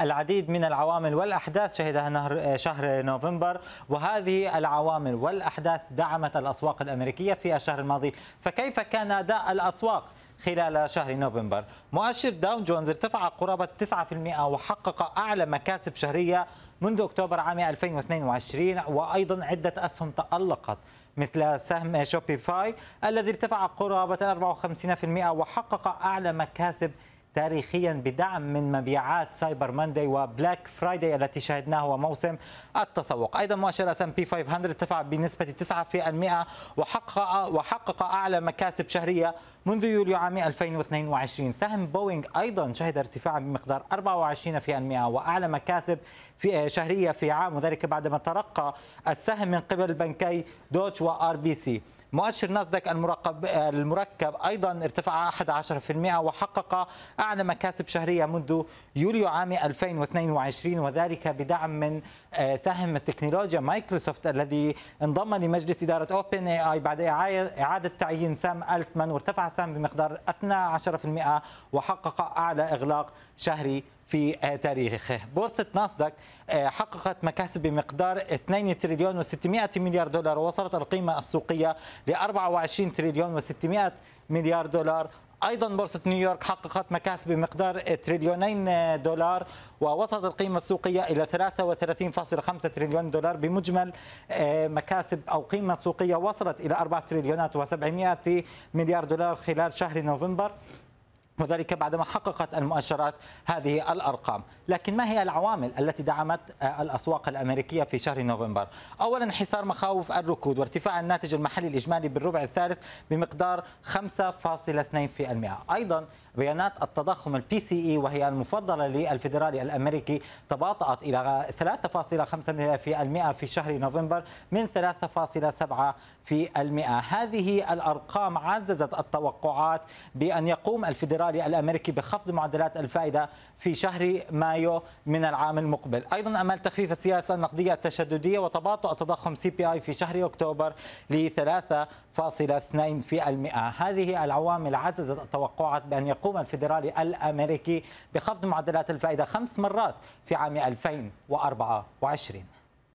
العديد من العوامل والأحداث شهدها نهر آه، شهر نوفمبر وهذه العوامل والأحداث دعمت الأسواق الأمريكية في الشهر الماضي فكيف كان أداء الأسواق خلال شهر نوفمبر مؤشر داون جونز ارتفع قرابة 9% وحقق أعلى مكاسب شهرية منذ أكتوبر عام 2022 وأيضا عدة أسهم تألقت مثل سهم شوبيفاي الذي ارتفع قرابة 54% وحقق أعلى مكاسب تاريخيا بدعم من مبيعات سايبر ماندي وبلاك فرايداي التي شهدناه وموسم التسوق ايضا مؤشر اس ام بي 500 ارتفع بنسبه 9% وحقق وحقق اعلى مكاسب شهريه منذ يوليو عام 2022 سهم بوينغ ايضا شهد ارتفاعا بمقدار 24% واعلى مكاسب في شهريه في عام وذلك بعدما ترقى السهم من قبل بنكي دوتش وار بي سي مؤشر ناسداك المراقب المركب ايضا ارتفع 11% وحقق اعلى مكاسب شهريه منذ يوليو عام 2022 وذلك بدعم من آه، سهم التكنولوجيا مايكروسوفت الذي انضم لمجلس اداره اوبن اي اي بعد اعاده تعيين سام التمان وارتفع سام بمقدار 12% وحقق اعلى اغلاق شهري في آه، تاريخه بورصة ناسداك آه، حققت مكاسب بمقدار 2 تريليون و600 مليار دولار ووصلت القيمة السوقية ل 24 تريليون و600 مليار دولار ايضا بورصه نيويورك حققت مكاسب بمقدار تريليونين آه، دولار ووصلت القيمه السوقيه الى 33.5 تريليون دولار بمجمل مكاسب او قيمه سوقيه وصلت الى 4 تريليونات و700 مليار دولار خلال شهر نوفمبر وذلك بعدما حققت المؤشرات هذه الأرقام لكن ما هي العوامل التي دعمت آه، الأسواق الأمريكية في شهر نوفمبر أولا انحسار مخاوف الركود وارتفاع الناتج المحلي الإجمالي بالربع الثالث بمقدار 5.2% أيضا بيانات التضخم البي سي اي وهي المفضلة للفيدرالي الأمريكي تباطأت إلى 3.5% في شهر نوفمبر من 3.7 في المئة هذه الأرقام عززت التوقعات بأن يقوم الفيدرالي الأمريكي بخفض معدلات الفائدة في شهر مايو من العام المقبل أيضا أمل تخفيف السياسة النقدية التشددية وتباطؤ تضخم سي بي آي في شهر أكتوبر ل 3.2% هذه العوامل عززت التوقعات بأن يقوم يقوم الفيدرالي الأمريكي بخفض معدلات الفائدة خمس مرات في عام 2024